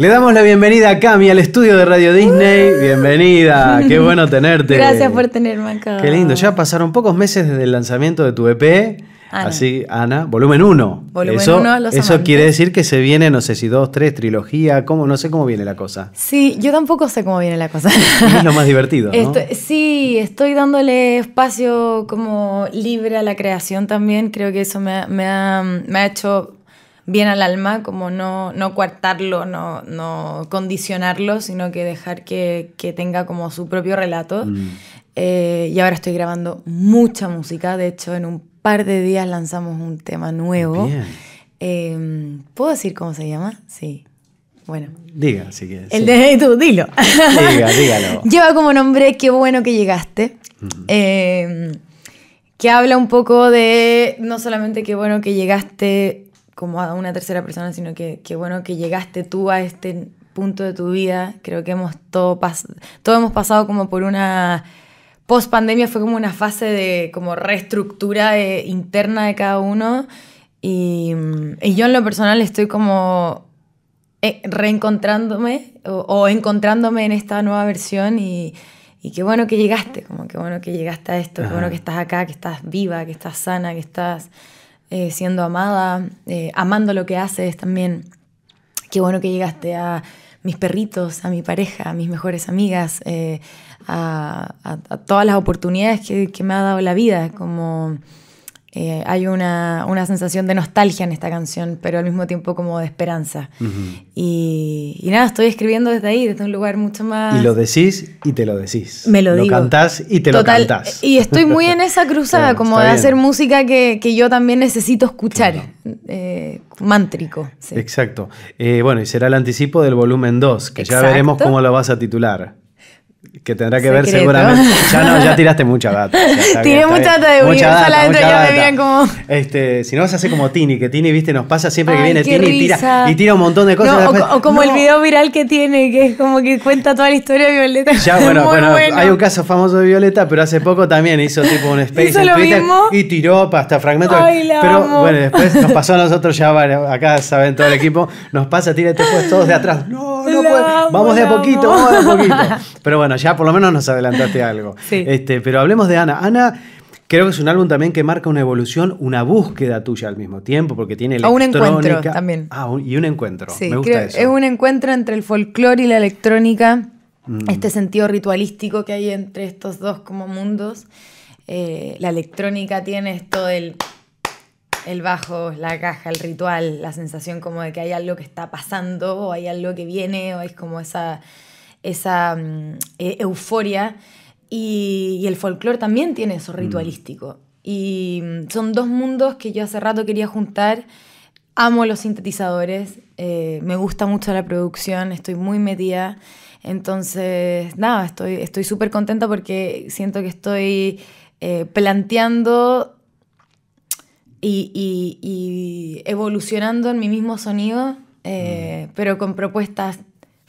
Le damos la bienvenida a Cami al estudio de Radio Disney. Uh. Bienvenida, qué bueno tenerte. Gracias por tenerme acá. Qué lindo, ya pasaron pocos meses desde el lanzamiento de tu EP. Así, Ana, volumen 1. Volumen eso, a Eso quiere decir que se viene, no sé si dos, tres, trilogía, no sé cómo viene la cosa. Sí, yo tampoco sé cómo viene la cosa. es lo más divertido. ¿no? sí, estoy dándole espacio como libre a la creación también. Creo que eso me ha hecho bien al alma, como no, no coartarlo, no, condicionarlo, sino que dejar que, tenga como su propio relato. Mm. Eh, y ahora estoy grabando mucha música, de hecho en un par de días lanzamos un tema nuevo. Em, ¿Puedo decir cómo se llama? Sí. Bueno. Diga, si quieres. El de tú, dilo. Diga, dígalo. Lleva como nombre Qué bueno que llegaste. Em, que habla un poco de no solamente qué bueno que llegaste como a una tercera persona, sino que, que, bueno que llegaste tú a este punto de tu vida. Creo que hemos todo, todo hemos pasado como por una post pandemia fue como una fase de como reestructura eh, interna de cada uno mm, y, yo en lo personal estoy como eh, reencontrándome o, encontrándome en esta nueva versión y, qué bueno que llegaste, como qué bueno que llegaste a esto, qué bueno que estás acá, que estás viva, que estás sana, que estás eh, siendo amada, eh, amando lo que haces también. Qué bueno que llegaste a mis perritos, a mi pareja, a mis mejores amigas, eh, a, todas las oportunidades que, que, me ha dado la vida, como eh, hay una, sensación de nostalgia en esta canción, pero al mismo tiempo como de esperanza. y, nada, estoy escribiendo desde ahí, desde un lugar mucho más... Y lo decís y te lo decís. Me lo, lo cantás y te lo cantás. Y estoy muy en esa cruzada, como de hacer música que, yo también necesito escuchar. Eh, mántrico. Exacto. Eh, bueno, y será el anticipo del volumen 2, que ya veremos cómo lo vas a titular que tendrá que ver seguramente. Ya no, ya tiraste mucha data. Tiré mucha data de Universal adentro, ya me como. Este, si no, se hace como Tini, que Tini, viste, nos pasa siempre que viene Tini y tira, y tira un montón de cosas. o, como el video viral que tiene, que es como que cuenta toda la historia de Violeta. Ya, bueno, bueno, hay un caso famoso de Violeta, pero hace poco también hizo tipo un space en Twitter y tiró hasta fragmentos. pero bueno, después nos pasó a nosotros, ya acá saben todo el equipo, nos pasa, tira después este todos de atrás. No, no Vamos de poquito, vamos de poquito. Pero bueno, ya por lo menos nos adelantaste algo. Este, pero hablemos de Ana. Ana creo que es un álbum también que marca una evolución, una búsqueda tuya al mismo tiempo, porque tiene electrónica. también. Ah, y un encuentro. Sí, Me gusta eso. Es un encuentro entre el folclore y la electrónica, mm. este sentido ritualístico que hay entre estos dos como mundos. Eh, la electrónica tiene esto del el bajo, la caja, el ritual, la sensación como de que hay algo que está pasando o hay algo que viene o es como esa esa mm, e, euforia. Y, el folclore también tiene eso mm. ritualístico. Y mm, son dos mundos que yo hace rato quería juntar. Amo los sintetizadores, eh, me gusta mucho la producción, estoy muy metida. Entonces, nada, estoy súper contenta porque siento que estoy eh, planteando y, evolucionando en mi mismo sonido, eh, pero con propuestas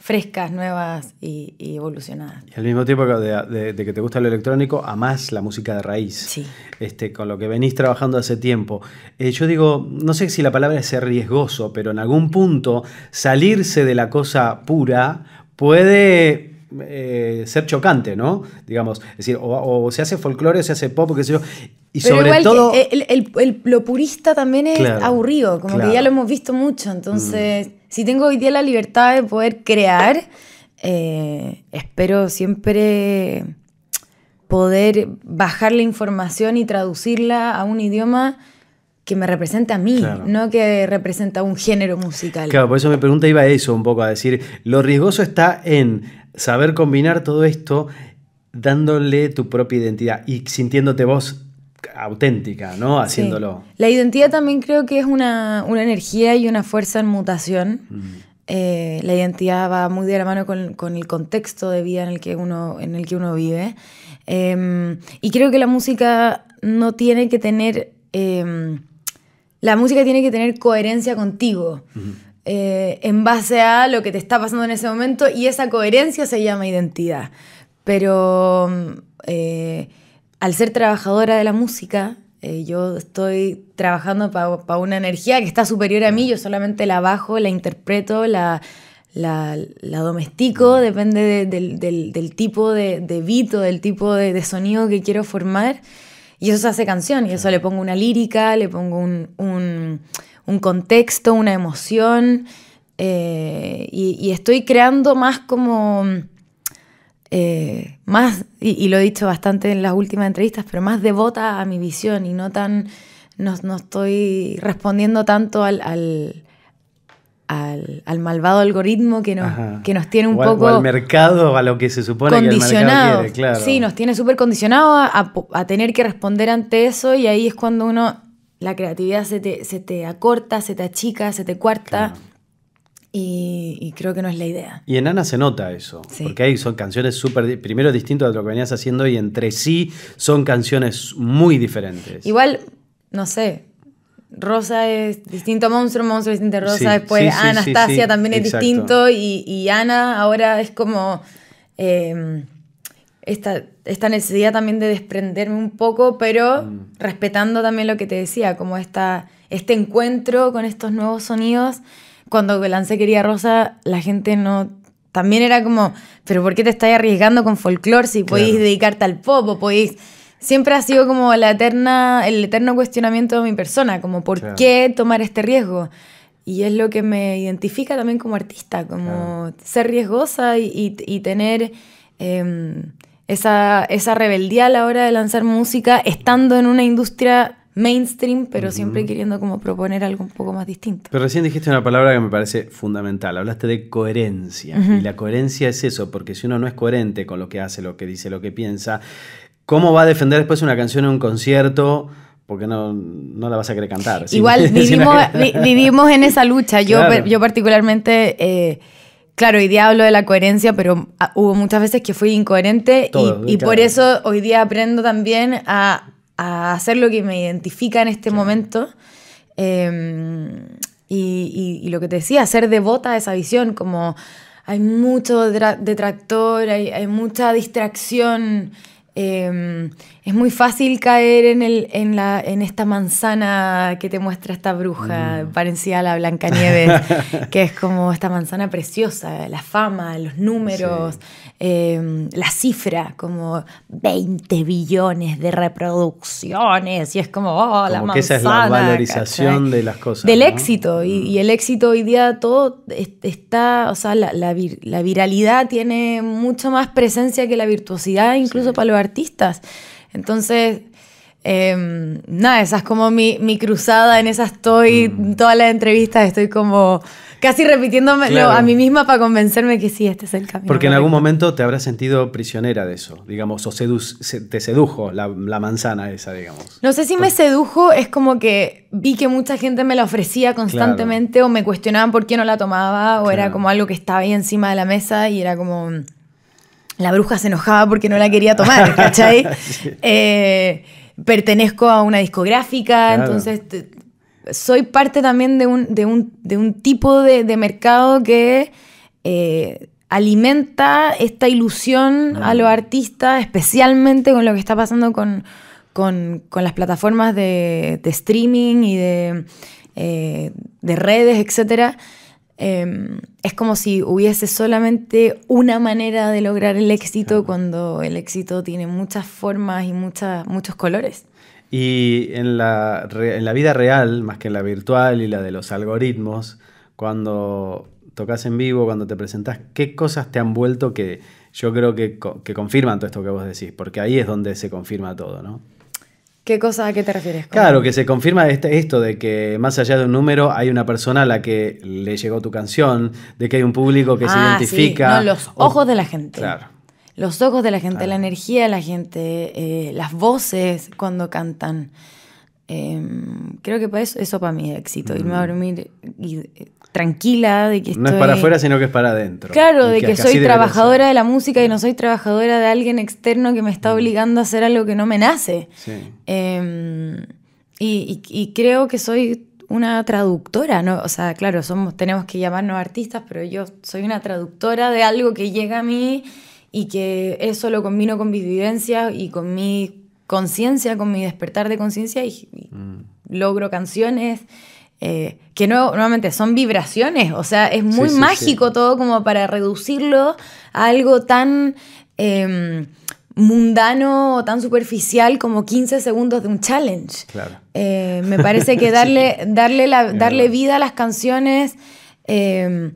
frescas, nuevas y, evolucionadas. Y al mismo tiempo de, que te gusta lo electrónico, amás la música de raíz. Sí. Este, con lo que venís trabajando hace tiempo. Eh, yo digo, no sé si la palabra es ser riesgoso, pero en algún punto salirse de la cosa pura puede eh, ser chocante, ¿no? Digamos, es decir, o, se hace folclore, o se hace pop, qué sé yo. Y Pero El, lo purista también es aburrido, como que ya lo hemos visto mucho, entonces. Mm si tengo hoy día la libertad de poder crear, eh, espero siempre poder bajar la información y traducirla a un idioma que me represente a mí, no que representa un género musical. Claro, por eso mi pregunta iba eso un poco, a decir, lo riesgoso está en saber combinar todo esto dándole tu propia identidad y sintiéndote vos auténtica, ¿no? Haciéndolo. La identidad también creo que es una, energía y una fuerza en mutación. Mm. Eh, la identidad va muy de la mano con, el contexto de vida en el que uno, en el que uno vive. Em, y creo que la música no tiene que tener. Em, la música tiene que tener coherencia contigo. Eh, en base a lo que te está pasando en ese momento y esa coherencia se llama identidad. Pero em, eh, al ser trabajadora de la música, eh, yo estoy trabajando para una energía que está superior a mí, yo solamente la bajo, la interpreto, la, la, domestico, depende del, tipo de, de beat o del tipo de, sonido que quiero formar. Y eso se hace canción, y eso le pongo una lírica, le pongo un, contexto, una emoción, eh, y estoy creando más como eh, más, y, lo he dicho bastante en las últimas entrevistas, pero más devota a mi visión y no tan, no, estoy respondiendo tanto al, malvado algoritmo que nos, que nos tiene un poco... al mercado, a lo que se supone el mercado quiere, claro. Sí, nos tiene súper condicionado a, tener que responder ante eso y ahí es cuando uno, la creatividad se te, acorta, se te achica, se te cuarta. Y, creo que no es la idea. Y en Ana se nota eso, porque ahí son canciones súper, primero distintas de lo que venías haciendo y entre sí son canciones muy diferentes. Igual, no sé, Rosa es distinto a Monstruo, Monstruo es distinto a Rosa, después Anastasia también es distinto y, Ana ahora es como em, esta, necesidad también de desprenderme un poco, pero mm. respetando también lo que te decía, como esta, este encuentro con estos nuevos sonidos cuando lancé Quería Rosa, la gente no... También era como, pero ¿por qué te estás arriesgando con folclore si podéis dedicarte al pop o podéis... Siempre ha sido como la eterna, el eterno cuestionamiento de mi persona, como ¿por qué tomar este riesgo? Y es lo que me identifica también como artista, como ser riesgosa y, tener... Em, esa, esa rebeldía a la hora de lanzar música, estando en una industria mainstream, pero siempre queriendo como proponer algo un poco más distinto. Pero recién dijiste una palabra que me parece fundamental, hablaste de coherencia, y la coherencia es eso, porque si uno no es coherente con lo que hace, lo que dice, lo que piensa, ¿cómo va a defender después una canción en un concierto? porque no, no, la vas a querer cantar. Igual vivimos, en esa lucha. Yo, yo particularmente, eh, claro, hoy día hablo de la coherencia, pero ah, hubo muchas veces que fui incoherente y, por eso hoy día aprendo también a a hacer lo que me identifica en este momento. Em, y, lo que te decía, ser devota a esa visión, como hay mucho detractor, hay, mucha distracción. Em, es muy fácil caer en, el, en, la, en esta manzana que te muestra esta bruja, mm. parecida a la Blancanieves, que es como esta manzana preciosa, la fama, los números, em, la cifra, como 20 billones de reproducciones, y es como, oh, la manzana. Que esa es la valorización de las cosas. Del éxito, mm. y, el éxito hoy día todo está, o sea, la, la, viralidad tiene mucho más presencia que la virtuosidad, incluso para los artistas. Entonces, em, nada, esa es como mi, cruzada, en esa estoy, mm. todas las entrevistas estoy como casi repitiéndome a mí misma para convencerme que sí, este es el camino. Porque en algún momento te habrás sentido prisionera de eso, digamos, o te sedujo la, manzana esa, digamos. No sé si me sedujo, es como que vi que mucha gente me la ofrecía constantemente o me cuestionaban por qué no la tomaba o era como algo que estaba ahí encima de la mesa y era como la bruja se enojaba porque no la quería tomar, ¿cachai? Eh, pertenezco a una discográfica, entonces soy parte también de un, tipo de, mercado que eh, alimenta esta ilusión a los ah. artistas, especialmente con lo que está pasando con, las plataformas de, streaming y de, eh, de redes, etcétera Em, es como si hubiese solamente una manera de lograr el éxito cuando el éxito tiene muchas formas y muchos colores. Y en la, vida real, más que en la virtual y la de los algoritmos, cuando tocas en vivo, cuando te presentás, ¿qué cosas te han vuelto que yo creo que, que confirman todo esto que vos decís? Porque ahí es donde se confirma todo, ¿no? ¿Qué cosa, a qué te refieres? Claro, que se confirma este, esto de que más allá de un número hay una persona a la que le llegó tu canción, de que hay un público que se ah, identifica. Sí. No, los ojos de la gente. Claro. Los ojos de la gente, la energía de la gente, eh, las voces cuando cantan. Em, creo que para eso, para mí es éxito, irme a mm. dormir eh, tranquila de que No es para afuera, sino que es para adentro. Claro, de que, soy trabajadora de la música y no mm. soy trabajadora de alguien externo que me está mm. obligando a hacer algo que no me nace. Em, y, creo que soy una traductora, ¿no? O sea, claro, somos, tenemos que llamarnos artistas, pero yo soy una traductora de algo que llega a mí y que eso lo combino con mis vivencias y con mi conciencia, con mi despertar de conciencia y, mm. logro canciones eh, que no, son vibraciones, o sea, es muy mágico todo como para reducirlo a algo tan em, mundano o tan superficial como 15 segundos de un challenge. Eh, me parece que darle, darle, darle vida a las canciones em,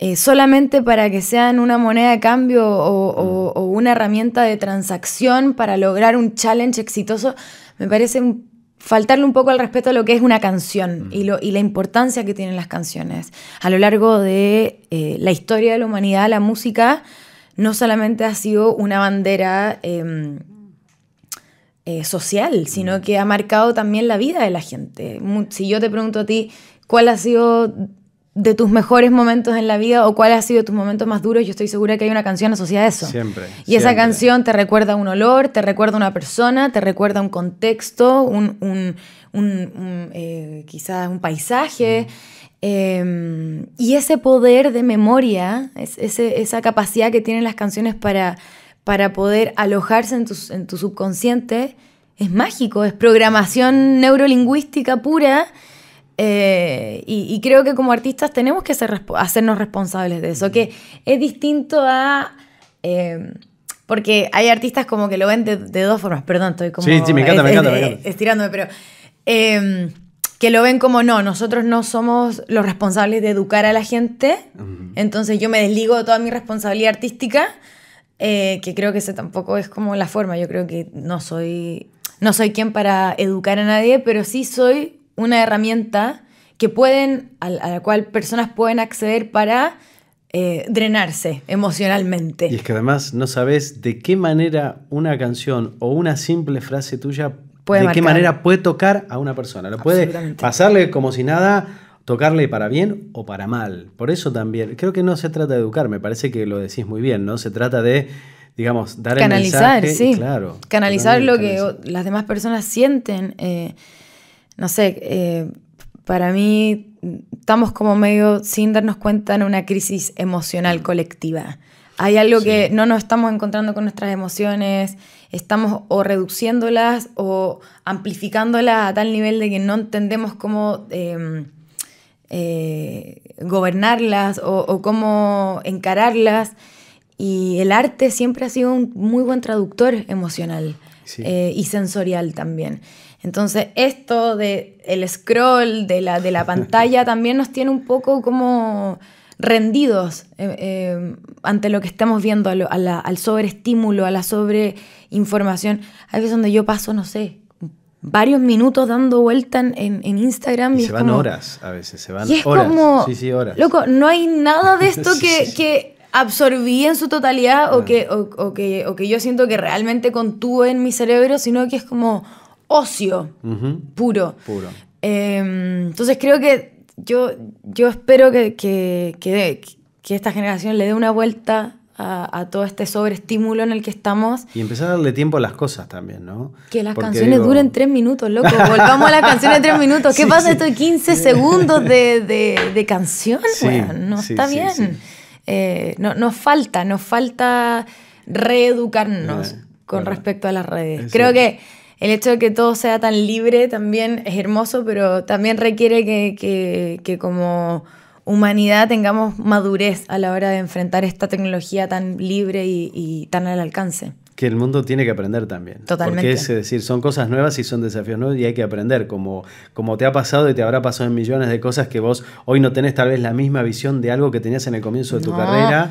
eh, solamente para que sean una moneda de cambio o, una herramienta de transacción para lograr un challenge exitoso, me parece faltarle un poco al respeto a lo que es una canción y, la importancia que tienen las canciones. A lo largo de eh, la historia de la humanidad, la música no solamente ha sido una bandera em, eh, social, sino que ha marcado también la vida de la gente. Si yo te pregunto a ti, ¿cuál ha sido de tus mejores momentos en la vida o cuál ha sido tus momento más duro, yo estoy segura que hay una canción asociada a eso. Siempre. Y esa canción te recuerda un olor, te recuerda una persona, te recuerda un contexto, un, un, eh, quizás un paisaje. Mm. Em, y ese poder de memoria, es, esa capacidad que tienen las canciones para, para poder alojarse en tu subconsciente, es mágico, es programación neurolingüística pura eh, y, creo que como artistas tenemos que hacernos responsables de eso, que es distinto a... Eh, porque hay artistas como que lo ven de, dos formas, perdón, estoy como... Sí, sí, me encanta, me, encanta Estirándome, pero... Em, que lo ven como no, nosotros no somos los responsables de educar a la gente, entonces yo me desligo de toda mi responsabilidad artística, eh, que creo que ese tampoco es como la forma, yo creo que no soy, no soy quien para educar a nadie, pero sí soy una herramienta que pueden, a, la cual personas pueden acceder para eh, drenarse emocionalmente. Y es que además no sabes de qué manera una canción o una simple frase tuya, puede qué manera puede tocar a una persona. Lo puede pasarle como si nada, tocarle para bien o para mal. Por eso también, creo que no se trata de educar, me parece que lo decís muy bien, ¿no? Se trata de, digamos, dar canalizar, el mensaje. Sí. Claro, canalizar lo que las demás personas sienten. Eh, no sé, eh, para mí estamos como medio sin darnos cuenta en una crisis emocional mm. colectiva. Hay algo que no nos estamos encontrando con nuestras emociones, estamos o reduciéndolas o amplificándolas a tal nivel de que no entendemos cómo em, eh, gobernarlas o, cómo encararlas. Y el arte siempre ha sido un muy buen traductor emocional eh, y sensorial también. Entonces, esto de el scroll, de la, de la pantalla, también nos tiene un poco como rendidos eh, eh, ante lo que estamos viendo, al sobreestímulo, a la sobreinformación. Hay veces donde yo paso, no sé, varios minutos dando vueltas en, Instagram. Y, se van horas a veces, se van horas. Loco, no hay nada de esto que, absorbí en su totalidad o, ah. que, que, o que yo siento que realmente contuve en mi cerebro, sino que es como ocio puro. Em, entonces creo que yo, yo espero que, que, que, esta generación le dé una vuelta a, todo este sobreestímulo en el que estamos. Y empezar a darle tiempo a las cosas también, ¿no? Que las canciones duren tres minutos, loco. Volvamos a las canciones de tres minutos. ¿Qué pasa esto 15 segundos de, canción? no está bien. Eh, no, nos falta, nos falta reeducarnos. Eh, con respecto a las redes. Creo que el hecho de que todo sea tan libre también es hermoso, pero también requiere que, como humanidad tengamos madurez a la hora de enfrentar esta tecnología tan libre y, tan al alcance que el mundo tiene que aprender también. Totalmente. Porque es, decir, son cosas nuevas y son desafíos nuevos y hay que aprender, como, como te ha pasado y te habrá pasado en millones de cosas que vos hoy no tenés tal vez la misma visión de algo que tenías en el comienzo de tu carrera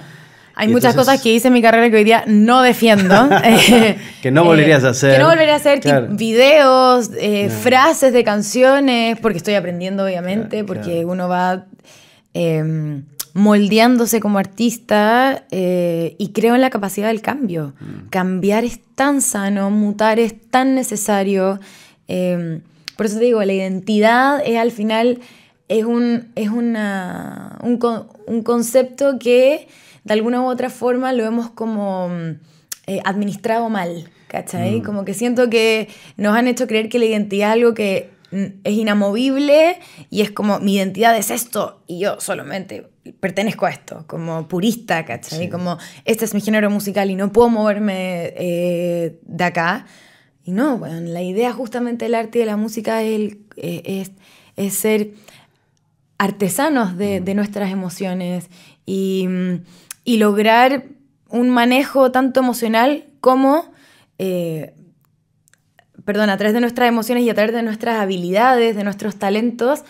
hay muchas cosas que hice en mi carrera que hoy día no defiendo. que no eh, volverías a hacer. Que no volvería a hacer videos, eh, frases de canciones, porque estoy aprendiendo, obviamente, porque uno va em, moldeándose como artista eh, y creo en la capacidad del cambio. Mm. Cambiar es tan sano, mutar es tan necesario. Em, por eso te digo, la identidad es al final es, un, es una, un, concepto que de alguna u otra forma lo hemos como mm, eh, administrado mal, ¿cachai? Mm. Como que siento que nos han hecho creer que la identidad es algo que mm, es inamovible y es como mi identidad es esto y yo solamente pertenezco a esto, como purista, ¿cachai? Como este es mi género musical y no puedo moverme eh, de acá. Y no, bueno, la idea justamente del arte y de la música es, es, es ser artesanos mm. de, nuestras emociones y, lograr un manejo tanto emocional como, eh, perdón, a través de nuestras emociones y a través de nuestras habilidades, de nuestros talentos,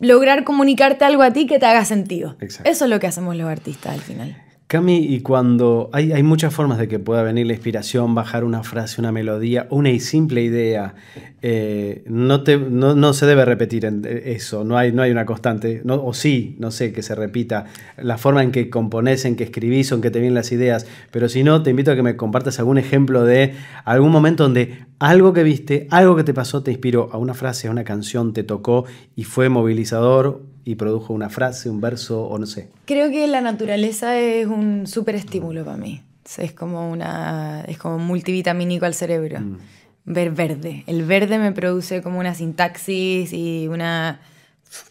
lograr comunicarte algo a ti que te haga sentido. Eso es lo que hacemos los artistas al final. Cami, y cuando hay, muchas formas de que pueda venir la inspiración, bajar una frase, una melodía, una simple idea, eh, no, no, se debe repetir eh, eso, no hay, no hay una constante, no, o sí, no sé, que se repita la forma en que compones, en que escribís en que te vienen las ideas, pero si no, te invito a que me compartas algún ejemplo de algún momento donde algo que viste, algo que te pasó, te inspiró a una frase, a una canción, te tocó y fue movilizador y produjo una frase, un verso o no sé? Creo que la naturaleza es un súper estímulo para mí. Es como, una, es como multivitamínico al cerebro. Mm. Ver verde. El verde me produce como una sintaxis y una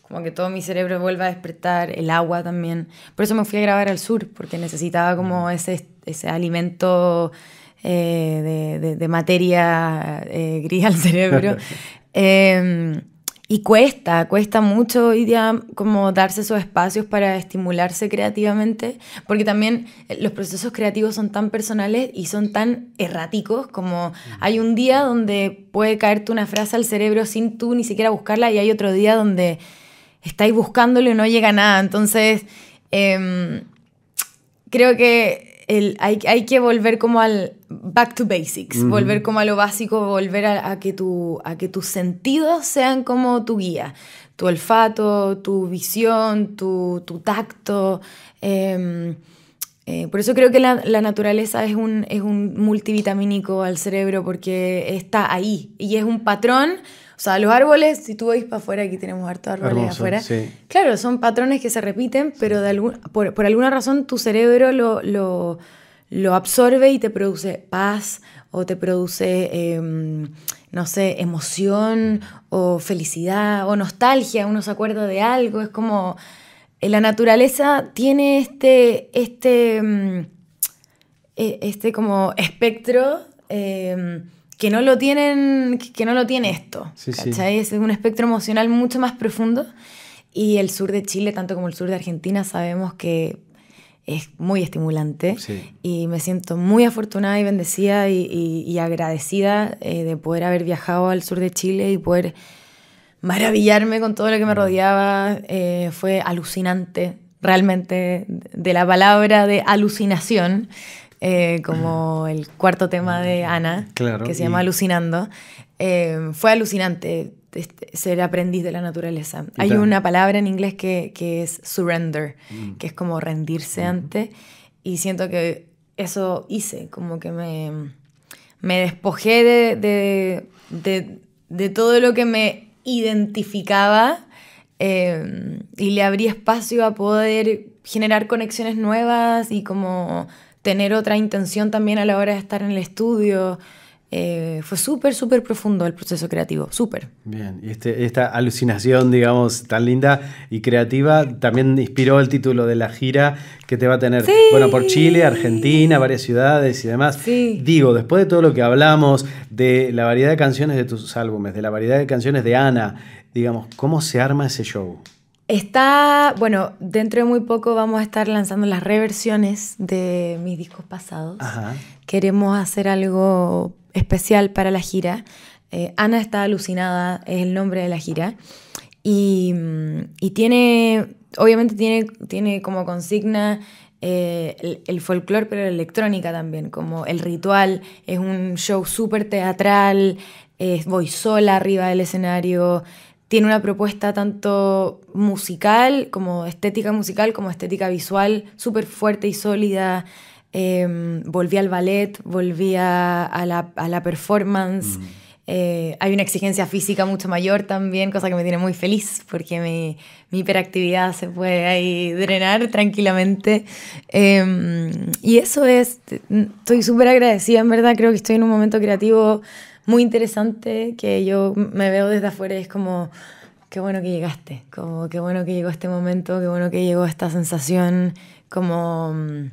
como que todo mi cerebro vuelva a despertar, el agua también. Por eso me fui a grabar al sur, porque necesitaba como mm. ese, ese alimento eh, de, materia eh, gris al cerebro. Em, y cuesta, cuesta mucho hoy día como darse esos espacios para estimularse creativamente, porque también eh, los procesos creativos son tan personales y son tan erráticos, como mm. hay un día donde puede caerte una frase al cerebro sin tú ni siquiera buscarla y hay otro día donde estáis buscándolo y no llega nada. Entonces, em, creo que el, hay, que volver como al back to basics, volver como a lo básico, volver a, que tu, a que tus sentidos sean como tu guía, tu olfato, tu visión, tu, tu tacto. Em, eh, por eso creo que la, la, naturaleza es un, es un multivitamínico al cerebro porque está ahí y es un patrón o sea, los árboles, si tú veis para afuera, aquí tenemos hartos árboles afuera. Claro, son patrones que se repiten, pero por, alguna razón tu cerebro lo, absorbe y te produce paz o te produce, em, no sé, emoción o felicidad o nostalgia, uno se acuerda de algo, es como eh, la naturaleza tiene este, este, em, e, este como espectro em, que no lo tienen, que no lo tiene esto. Es un espectro emocional mucho más profundo. Y el sur de Chile, tanto como el sur de Argentina, sabemos que es muy estimulante. Y me siento muy afortunada y bendecida y, agradecida eh, de poder haber viajado al sur de Chile y poder maravillarme con todo lo que me mm. rodeaba. Eh, fue alucinante, realmente, de la palabra de alucinación. Eh, como el cuarto tema de Ana, que se llama Alucinando, eh, fue alucinante este, ser aprendiz de la naturaleza. Hay una palabra en inglés que, es surrender, mm. que es como rendirse mm. ante, y siento que eso hice, como que me, me despojé de, todo lo que me identificaba eh, y le abrí espacio a poder generar conexiones nuevas y como tener otra intención también a la hora de estar en el estudio. Eh, fue súper, súper profundo el proceso creativo, súper. Bien, y este, esta alucinación, digamos, tan linda y creativa, también inspiró el título de la gira que te va a tener, bueno, por Chile, Argentina, varias ciudades y demás. Digo, después de todo lo que hablamos, de la variedad de canciones de tus álbumes, de la variedad de canciones de Ana, digamos, ¿cómo se arma ese show? Está, bueno, dentro de muy poco vamos a estar lanzando las reversiones de mis discos pasados. Queremos hacer algo especial para la gira. Eh, Ana está alucinada, es el nombre de la gira. Y, tiene, obviamente tiene, tiene como consigna eh, el, folclore, pero la electrónica también, como el ritual. Es un show súper teatral, es voy sola arriba del escenario tiene una propuesta tanto musical, como estética musical, como estética visual, súper fuerte y sólida. Em, volví al ballet, volví a, la, performance. Mm. Eh, hay una exigencia física mucho mayor también, cosa que me tiene muy feliz porque mi, hiperactividad se puede ahí drenar tranquilamente. Em, y eso es, estoy súper agradecida, en verdad, creo que estoy en un momento creativo muy interesante que yo me veo desde afuera y es como, qué bueno que llegaste, como qué bueno que llegó este momento, qué bueno que llegó esta sensación como mm,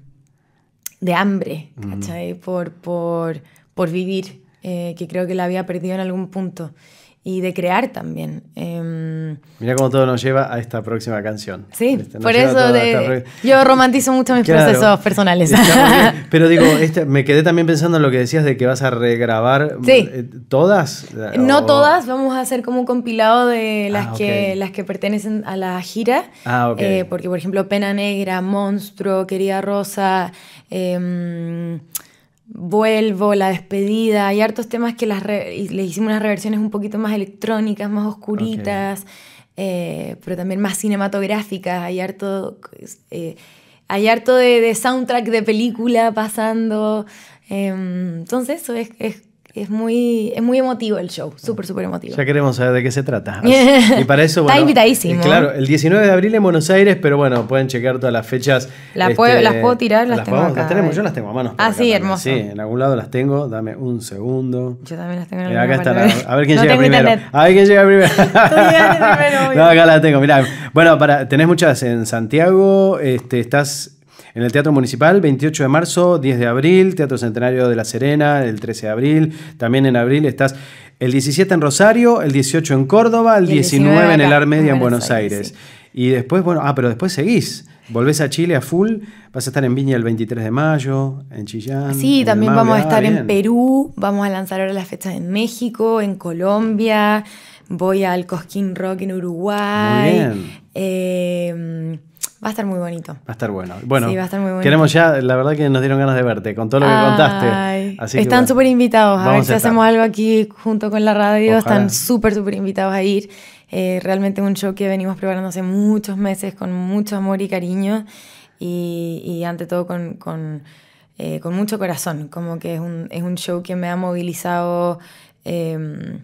de hambre, ¿cachai? Por, por, por vivir, eh, que creo que la había perdido en algún punto y de crear también. Eh, em, Mira cómo todo nos lleva a esta próxima canción. Sí, este, por eso de, yo romantizo mucho mis procesos personales. Pero digo, este, me quedé también pensando en lo que decías de que vas a regrabar mm, sí. Eh, todas. No todas, vamos a hacer como un compilado de ah, las, que, las que pertenecen a la gira. Ah, okay. Eh, porque, por ejemplo, Pena Negra, Monstruo, Querida Rosa. Em, Vuelvo, La Despedida, hay hartos temas que las le hicimos unas reversiones un poquito más electrónicas, más oscuritas, eh, pero también más cinematográficas, hay harto, eh, hay harto de, soundtrack de película pasando. Em, entonces eso es, es es muy, es muy emotivo el show, súper, súper emotivo. Ya queremos saber de qué se trata. y para eso, bueno, Está invitadísimo. Eh, claro, el 19 de abril en Buenos Aires, pero bueno, pueden chequear todas las fechas. Este, las puedo tirar, las, tengo acá, las tenemos, eh. yo las tengo a mano. Ah, sí, hermoso. Sí, en algún lado las tengo, dame un segundo. Yo también las tengo en eh, Acá están, a, ver quién llega primero. A ver quién llega primero. primero no, acá las tengo, mirá. Bueno, para, tenés muchas en Santiago, este, estás en el Teatro Municipal, 28 de marzo, 10 de abril, Teatro Centenario de La Serena, el 13 de abril, también en abril estás el 17 en Rosario, el 18 en Córdoba, el, 19, en el Armedia en Buenos Aires. Y después, bueno, ah, pero después seguís. Volvés a Chile a full, vas a estar en Viña el 23 de mayo, en Chillán. Sí, también vamos a estar ah, en Perú, vamos a lanzar ahora las fechas en México, en Colombia, voy al Cosquín Rock en Uruguay. Muy bien. Em, Va a estar muy bonito. Va a estar bueno. Bueno, va a estar muy queremos ya, la verdad que nos dieron ganas de verte con todo lo que contaste. están súper invitados. A ver si hacemos algo aquí junto con la radio. Están súper, súper invitados a ir. Eh, realmente un show que venimos preparando hace muchos meses con mucho amor y cariño. Y, ante todo eh, con, mucho corazón. Como que es un, show que me ha movilizado. Em,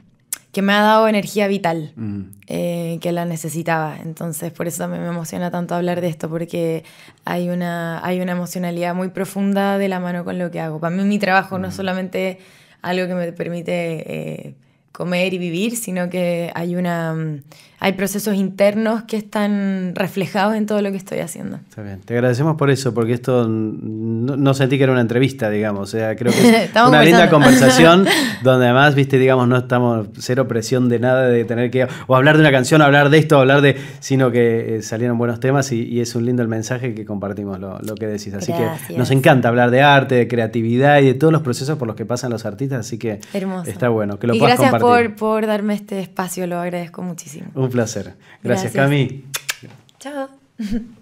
que me ha dado energía vital, mm. eh, que la necesitaba. Entonces, por eso también me emociona tanto hablar de esto, porque hay una, hay una emocionalidad muy profunda de la mano con lo que hago. Para mí mi trabajo no es mm. solamente algo que me permite... Eh, comer y vivir, sino que hay una mm, hay procesos internos que están reflejados en todo lo que estoy haciendo. Está bien. Te agradecemos por eso, porque esto no, sentí que era una entrevista, digamos. O sea, creo que es una linda conversación donde además, viste, digamos, no estamos cero presión de nada de tener que o hablar de una canción, hablar de esto, hablar de. sino que eh, salieron buenos temas y, es un lindo el mensaje que compartimos lo, que decís. Así que nos encanta hablar de arte, de creatividad y de todos los procesos por los que pasan los artistas, así que está bueno que lo puedas compartir por, darme este espacio, lo agradezco muchísimo. Un placer. Gracias. Gracias. Cami. Chao.